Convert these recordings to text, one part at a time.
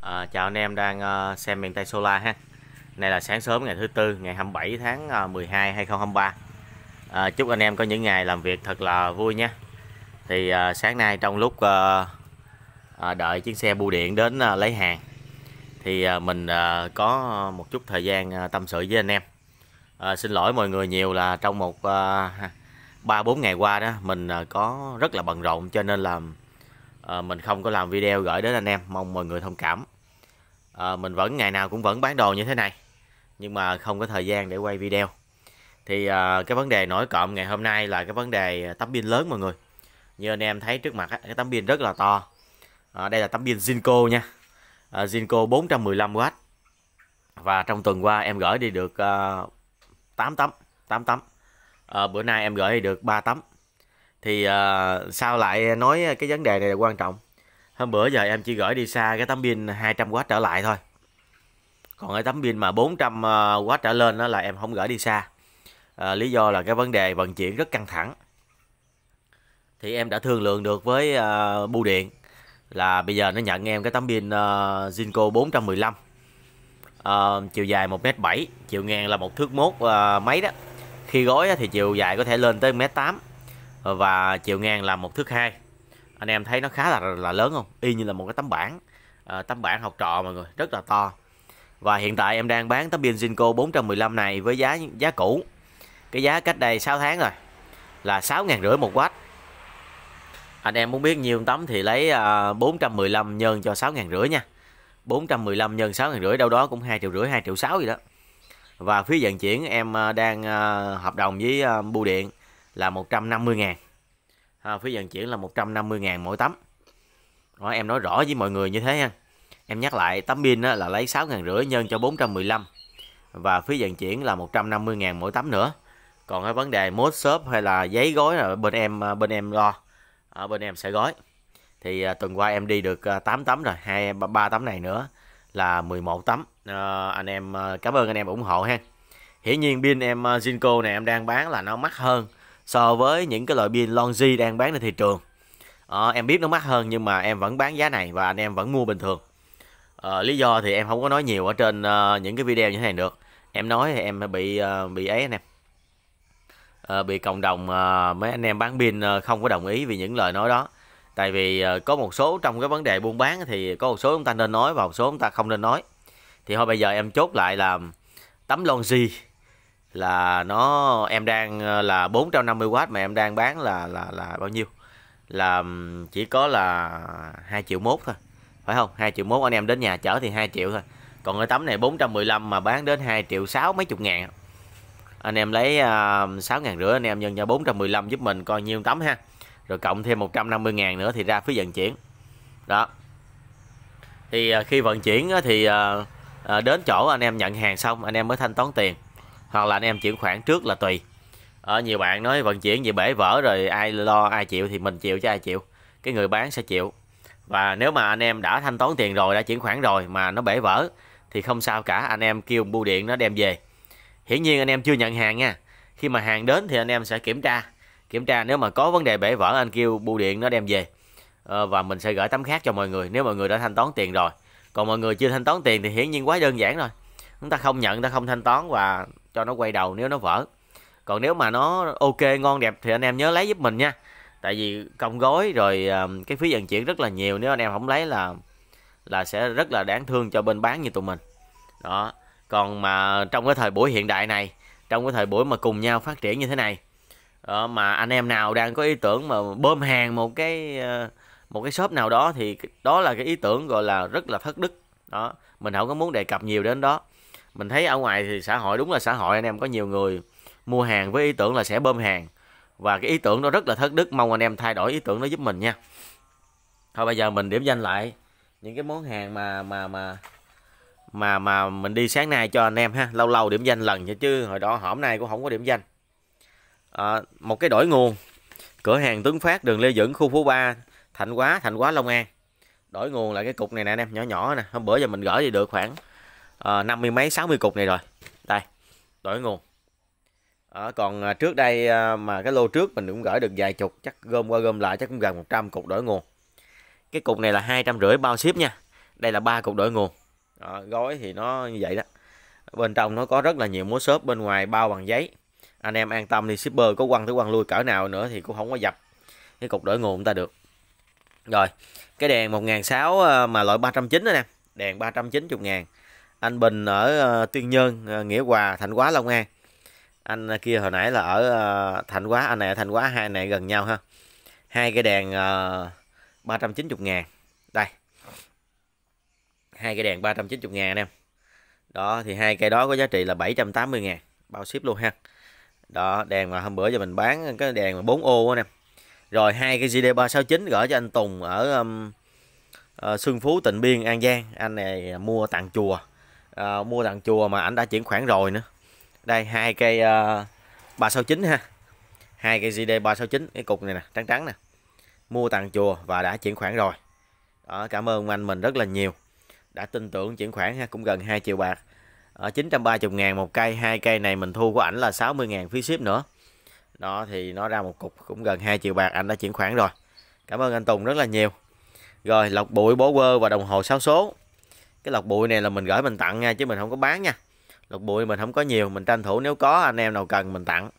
À, chào anh em đang uh, xem miền Tây Solar ha. Này là sáng sớm ngày thứ tư ngày 27 tháng uh, 12 2023. À, chúc anh em có những ngày làm việc thật là vui nha. Thì uh, sáng nay trong lúc uh, uh, đợi chiếc xe bưu điện đến uh, lấy hàng thì uh, mình uh, có một chút thời gian uh, tâm sự với anh em. Uh, xin lỗi mọi người nhiều là trong một ba uh, bốn ngày qua đó mình uh, có rất là bận rộn cho nên là à, mình không có làm video gửi đến anh em mong mọi người thông cảm à, mình vẫn ngày nào cũng vẫn bán đồ như thế này nhưng mà không có thời gian để quay video thì à, cái vấn đề nổi cộng ngày hôm nay là cái vấn đề tấm pin lớn mọi người như anh em thấy trước mặt cái tấm pin rất là to à, đây là tấm pin Zinco nha à, Zinco 415W và trong tuần qua em gửi đi được à, 8 tấm 8 tấm à, bữa nay em gửi đi được 3 tấm thì uh, sao lại nói cái vấn đề này là quan trọng hôm bữa giờ em chỉ gửi đi xa cái tấm pin 200W trở lại thôi còn cái tấm pin mà 400W à, trở lên đó là em không gửi đi xa à, lý do là cái vấn đề vận chuyển rất căng thẳng thì em đã thương lượng được với uh, bưu điện là bây giờ nó nhận em cái tấm pin uh, Zinco 415 uh, chiều dài 1m7 chiều ngang là một thước mốt uh, mấy đó khi gói thì chiều dài có thể lên tới 1m8 và chiều ngang là một thước hai anh em thấy nó khá là là lớn không y như là một cái tấm bảng à, tấm bảng học trò mọi người rất là to và hiện tại em đang bán tấm pin Zinco 415 này với giá giá cũ cái giá cách đây 6 tháng rồi là 6 ngàn rưỡi một watt anh em muốn biết nhiêu tấm thì lấy 415 à, nhân cho 6 ngàn rưỡi nha 415 nhân 6 ngàn rưỡi đâu đó cũng 2 triệu rưỡi 2 triệu 6 gì đó và phía vận chuyển em à, đang à, hợp đồng với bưu điện là 150 ngàn à, phí vận chuyển là 150 ngàn mỗi tấm đó, em nói rõ với mọi người như thế ha em nhắc lại tấm pin là lấy 6 ngàn rưỡi nhân cho 415 và phí vận chuyển là 150 ngàn mỗi tấm nữa còn cái vấn đề mốt xốp hay là giấy gói là bên em à, bên em lo ở bên em sẽ gói thì à, tuần qua em đi được 8 à, tấm rồi hai ba tấm này nữa là 11 tấm à, anh em cảm ơn anh em ủng hộ ha hiển nhiên pin em Zinco này em đang bán là nó mắc hơn so với những cái loại pin Longi đang bán trên thị trường à, em biết nó mắc hơn nhưng mà em vẫn bán giá này và anh em vẫn mua bình thường à, lý do thì em không có nói nhiều ở trên uh, những cái video như thế này được em nói thì em bị uh, bị ấy anh em uh, bị cộng đồng uh, mấy anh em bán pin uh, không có đồng ý vì những lời nói đó tại vì uh, có một số trong cái vấn đề buôn bán thì có một số chúng ta nên nói và một số chúng ta không nên nói thì thôi bây giờ em chốt lại là tấm long gì là nó em đang ờ, là 450W mà em đang bán là là là bao nhiêu? Là chỉ có là 2 triệu mốt thôi. Phải không? 2 triệu mốt anh em đến nhà chở thì 2 triệu thôi. Còn cái tấm này 415 mà bán đến 2 triệu 6 mấy chục ngàn. Anh em lấy ờ, uh, 6 ngàn rưỡi anh em nhân cho 415 giúp mình coi nhiêu tấm ha. Rồi cộng thêm 150 ngàn nữa thì ra phí vận chuyển. Đó. Thì uh, khi vận chuyển thì uh, đến chỗ anh em nhận hàng xong anh em mới thanh toán tiền hoặc là anh em chuyển khoản trước là tùy ở ờ, nhiều bạn nói vận chuyển gì bể vỡ rồi ai lo ai chịu thì mình chịu chứ ai chịu cái người bán sẽ chịu và nếu mà anh em đã thanh toán tiền rồi đã chuyển khoản rồi mà nó bể vỡ thì không sao cả anh em kêu bưu điện nó đem về hiển nhiên anh em chưa nhận hàng nha khi mà hàng đến thì anh em sẽ kiểm tra kiểm tra nếu mà có vấn đề bể vỡ anh kêu bưu điện nó đem về ờ, và mình sẽ gửi tấm khác cho mọi người nếu mọi người đã thanh toán tiền rồi còn mọi người chưa thanh toán tiền thì hiển nhiên quá đơn giản rồi chúng ta không nhận ta không thanh toán và cho nó quay đầu nếu nó vỡ còn nếu mà nó ok ngon đẹp thì anh em nhớ lấy giúp mình nha tại vì công gói rồi ờ, cái phí vận chuyển rất là nhiều nếu anh em không lấy là là sẽ rất là đáng thương cho bên bán như tụi mình đó còn mà trong cái thời buổi hiện đại này trong cái thời buổi mà cùng nhau phát triển như thế này đó, ờ, mà anh em nào đang có ý tưởng mà bơm hàng một cái ờ, một cái shop nào đó thì đó là cái ý tưởng gọi là rất là thất đức đó mình không có muốn đề cập nhiều đến đó mình thấy ở ngoài thì xã hội đúng là xã hội anh em có nhiều người mua hàng với ý tưởng là sẽ bơm hàng và cái ý tưởng đó rất là thất đức mong anh em thay đổi ý tưởng nó giúp mình nha thôi bây giờ mình điểm danh lại những cái món hàng mà mà mà mà mà mình đi sáng nay cho anh em ha lâu lâu điểm danh lần chứ hồi đó hôm nay cũng không có điểm danh à, một cái đổi nguồn cửa hàng Tuấn Phát đường Lê dẫn khu phố 3 Thạnh Quá Thạnh Quá Long An đổi nguồn là cái cục này nè anh em nhỏ nhỏ nè hôm bữa giờ mình gửi thì được khoảng Ờ, năm mươi mấy 60 cục này rồi đây đổi nguồn ờ, à, còn trước đây à, mà cái lô trước mình cũng gửi được vài chục chắc gom qua gom lại chắc cũng gần 100 cục đổi nguồn cái cục này là hai trăm rưỡi bao ship nha đây là ba cục đổi nguồn à, gói thì nó như vậy đó bên trong nó có rất là nhiều mối xốp bên ngoài bao bằng giấy anh em an tâm đi shipper có quăng tới quăng lui cỡ nào nữa thì cũng không có dập cái cục đổi nguồn ta được rồi cái đèn 1.600 à, mà loại 390 đó nè đèn 390 ngàn anh Bình ở ờ, Tuyên Nhơn ờ, Nghĩa Hòa thành Quá Long An anh ờ, kia hồi nãy là ở thành Quá anh à, này ở Thạnh Quá hai này gần nhau ha hai cái đèn uh, 390 ngàn đây hai cái đèn 390 ngàn anh em đó thì hai cây đó có giá trị là 780 ngàn bao ship luôn ha đó đèn mà hôm bữa giờ mình bán cái đèn mà 4 ô nè rồi hai cái GD369 gửi cho anh Tùng ở um, uh, Xuân Phú Tịnh Biên An Giang anh này mua tặng chùa uh, mua đằng chùa mà ảnh đã chuyển khoản rồi nữa đây hai cây ờ, uh, 369 ha hai cây GD 369 cái cục này nè trắng trắng nè mua tặng chùa và đã chuyển khoản rồi đó, cảm ơn anh mình rất là nhiều đã tin tưởng chuyển khoản ha cũng gần 2 triệu bạc ở ờ, 930 ngàn một cây hai cây này mình thu của ảnh là 60 ngàn phí ship nữa đó thì nó ra một cục cũng gần 2 triệu bạc anh đã chuyển khoản rồi cảm ơn anh Tùng rất là nhiều rồi lọc bụi bố quơ và đồng hồ 6 số cái lọc bụi này là mình gửi mình tặng nha chứ mình không có bán nha lọc bụi mình không có nhiều mình tranh thủ nếu có anh em nào cần mình tặng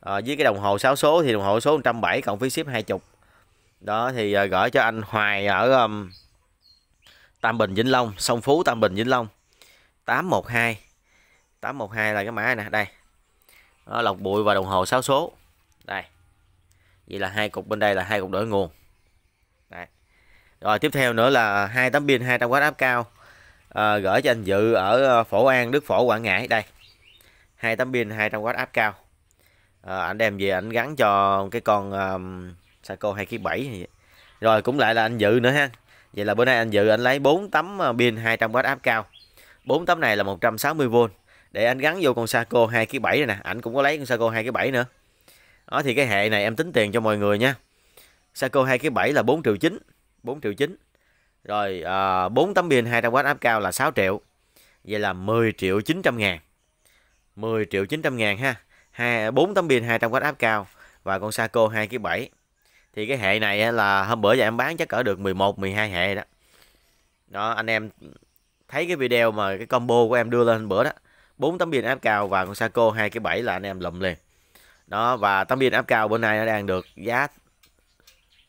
à, với cái đồng hồ 6 số thì đồng hồ số 170 cộng phí ship 20 đó thì à, gửi cho anh Hoài ở um, Tam Bình Vĩnh Long Sông Phú Tam Bình Vĩnh Long 812 812 là cái mã này nè đây đó, lọc bụi và đồng hồ 6 số đây vậy là hai cục bên đây là hai cục đổi nguồn đây. rồi tiếp theo nữa là hai tấm pin 200W áp cao à, gửi cho anh Dự ở ờ, Phổ An, Đức Phổ, Quảng Ngãi. Đây, hai tấm pin 200W áp cao. À, anh đem về anh gắn cho cái con um, Saco 2kg7 Rồi cũng lại là anh Dự nữa ha. Vậy là bữa nay anh Dự anh lấy 4 tấm pin 200W áp cao. 4 tấm này là 160V để anh gắn vô con Saco hai ký bảy này nè. Ảnh cũng có lấy con Saco hai ký bảy nữa. Đó thì cái hệ này em tính tiền cho mọi người nha. Saco hai ký bảy là 4 triệu chín 4 triệu chín rồi à, ờ, 4 tấm pin 200W áp cao là 6 triệu. Vậy là 10 triệu 900 ngàn. 10 triệu 900 ngàn ha. Hai, 4 tấm pin 200W áp cao và con Saco 2 kg 7. Thì cái hệ này là hôm bữa giờ em bán chắc cỡ được 11 12 hệ đó. Đó anh em thấy cái video mà cái combo của em đưa lên bữa đó. 4 tấm pin áp cao và con Saco 2 kg 7 là anh em lụm liền. Đó và tấm pin áp cao bữa nay nó đang được giá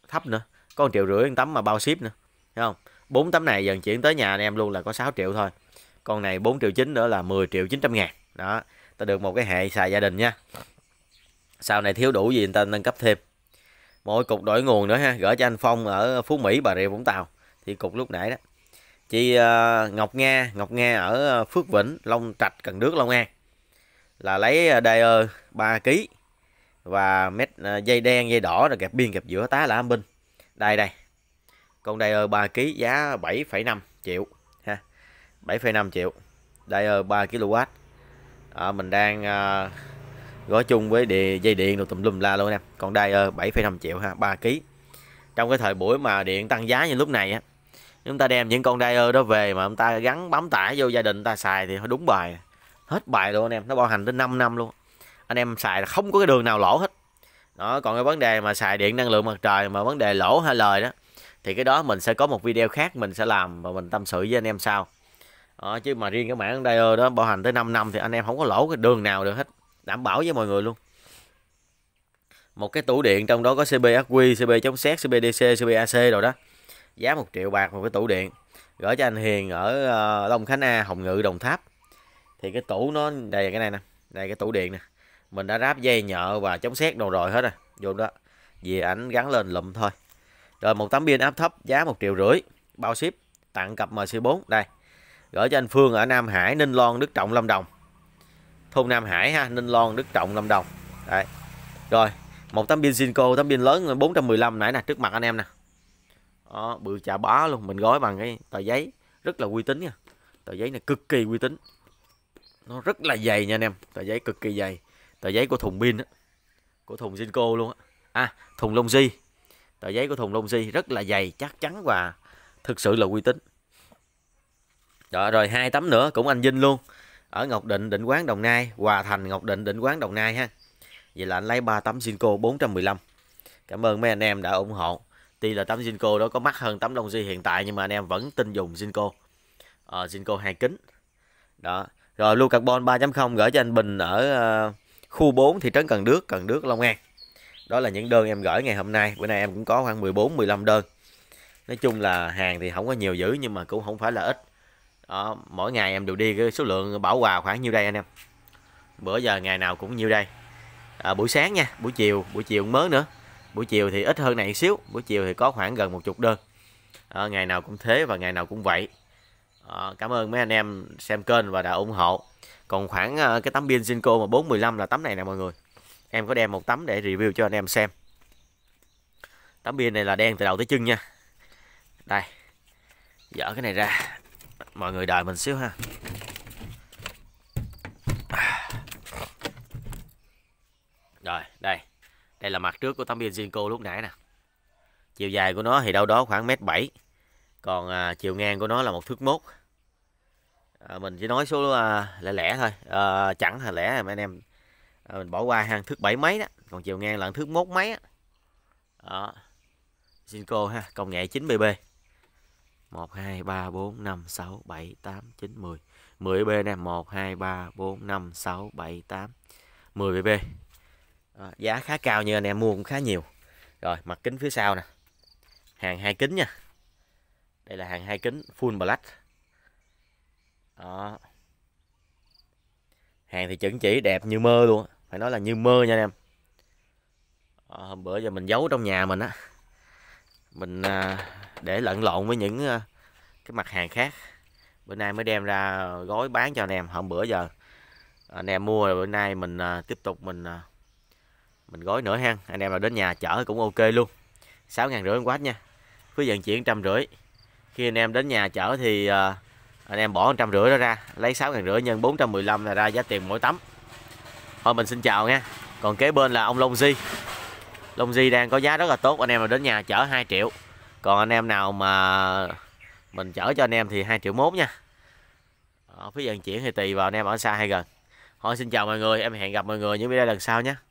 thấp nữa. Có 1 triệu rưỡi tấm mà bao ship nữa không? bốn tấm này dần chuyển tới nhà anh em luôn là có 6 triệu thôi. Con này 4 triệu 9 nữa là 10 triệu 900 ngàn. Đó, ta được một cái hệ xài gia đình nha. Sau này thiếu đủ gì người ta nâng cấp thêm. Mỗi cục đổi nguồn nữa ha, gửi cho anh Phong ở Phú Mỹ Bà Rịa Vũng Tàu. Thì cục lúc nãy đó. Chị à, Ngọc Nga, Ngọc Nga ở Phước Vĩnh, Long Trạch, Cần Đước, Long An. Là lấy ơ 3 kg và mét à, dây đen dây đỏ rồi kẹp biên kẹp giữa tá là âm binh đây đây con đây container 3 kg giá 7,5 triệu ha 7,5 triệu đây 3 kW à, mình đang à, gói chung với địa, dây điện rồi tùm lum la luôn em còn đây 7,5 triệu ha 3 kg trong cái thời buổi mà điện tăng giá như lúc này á chúng ta đem những con đai đó về mà chúng ta gắn bấm tải vô gia đình ta xài thì đúng bài hết bài luôn anh em nó bảo hành đến 5 năm luôn anh em xài là không có cái đường nào lỗ hết đó còn cái vấn đề mà xài điện năng lượng mặt trời mà vấn đề lỗ hay lời đó thì cái đó mình sẽ có một video khác mình sẽ làm và mình tâm sự với anh em sau đó, ờ, chứ mà riêng cái mảng đây đó bảo hành tới 5 năm thì anh em không có lỗ cái đường nào được hết đảm bảo với mọi người luôn một cái tủ điện trong đó có CB AQ, CB chống xét, cbdc cbac rồi đó giá 1 triệu bạc một cái tủ điện gửi cho anh Hiền ở ờ, Long Khánh A, Hồng Ngự, Đồng Tháp thì cái tủ nó đây cái này nè đây cái tủ điện nè mình đã ráp dây nhợ và chống xét đồ rồi hết rồi vô đó vì ảnh gắn lên lụm thôi rồi một tấm pin áp thấp giá 1 triệu rưỡi, bao ship, tặng cặp MC4 đây. Gửi cho anh Phương ở Nam Hải, Ninh Loan, Đức Trọng, Lâm Đồng. Thôn Nam Hải ha, Ninh Loan, Đức Trọng, Lâm Đồng. Đấy. Rồi, một tấm pin Sinco, tấm pin lớn 415 nãy nè, trước mặt anh em nè. Đó, bự chà bá luôn, mình gói bằng cái tờ giấy rất là uy tín nha. Tờ giấy này cực kỳ uy tín. Nó rất là dày nha anh em, tờ giấy cực kỳ dày. Tờ giấy của thùng pin á, của thùng Sinco luôn á. À, thùng lông di tờ giấy của thùng Longji rất là dày chắc chắn và thực sự là uy tín đó, rồi hai tấm nữa cũng anh Vinh luôn ở Ngọc Định Định Quán Đồng Nai Hòa Thành Ngọc Định Định Quán Đồng Nai ha vậy là anh lấy ba tấm Sinco 415 cảm ơn mấy anh em đã ủng hộ tuy là tấm zinco đó có mắc hơn tấm Longji hiện tại nhưng mà anh em vẫn tin dùng zinco ờ, Sinco hai kính đó rồi lưu carbon 3.0 gửi cho anh Bình ở ờ, khu 4 thị trấn Cần Đước Cần Đước Long An đó là những đơn em gửi ngày hôm nay bữa nay em cũng có khoảng 14 15 đơn nói chung là hàng thì không có nhiều dữ nhưng mà cũng không phải là ít đó, mỗi ngày em đều đi cái số lượng bảo quà khoảng nhiêu đây anh em bữa giờ ngày nào cũng nhiêu đây à, buổi sáng nha buổi chiều buổi chiều cũng mới nữa buổi chiều thì ít hơn này xíu buổi chiều thì có khoảng gần một chục đơn à, ngày nào cũng thế và ngày nào cũng vậy à, cảm ơn mấy anh em xem kênh và đã ủng hộ còn khoảng à, cái tấm pin Zinco mà 415 là tấm này nè mọi người em có đem một tấm để review cho anh em xem tấm bia này là đen từ đầu tới chân nha đây dỡ cái này ra mọi người đợi mình xíu ha rồi đây đây là mặt trước của tấm bia Zinco lúc nãy nè chiều dài của nó thì đâu đó khoảng mét bảy còn à, chiều ngang của nó là một thước mốt à, mình chỉ nói số à, lẻ lẻ thôi à, chẳng là lẻ mà anh em à, mình bỏ qua hàng thước bảy mấy đó còn chiều ngang là thước mốt mấy á, đó. đó cô ha công nghệ 9 bb 1 2 3 4 5 6 7 8 9 10 10 bb nè 1 2 3 4 5 6 7 8 10 bb đó, giá khá cao như anh em mua cũng khá nhiều rồi mặt kính phía sau nè hàng hai kính nha đây là hàng hai kính full black đó hàng thì chuẩn chỉ đẹp như mơ luôn phải nói là như mơ nha anh em à, hôm bữa giờ mình giấu trong nhà mình á mình à, để lẫn lộn với những à, cái mặt hàng khác bữa nay mới đem ra gói bán cho anh em hôm bữa giờ anh em mua rồi bữa nay mình à, tiếp tục mình à, mình gói nữa ha anh em nào đến nhà chở cũng ok luôn sáu ngàn rưỡi quá nha cứ vận chuyển trăm rưỡi khi anh em đến nhà chở thì à, anh em bỏ trăm rưỡi đó ra lấy sáu ngàn rưỡi nhân 415 là ra giá tiền mỗi tấm thôi mình xin chào nha còn kế bên là ông Long Di Long Di đang có giá rất là tốt anh em mà đến nhà chở 2 triệu còn anh em nào mà mình chở cho anh em thì 2 triệu mốt nha ở phía dần chuyển thì tùy vào anh em ở xa hay gần thôi xin chào mọi người em hẹn gặp mọi người những video lần sau nhé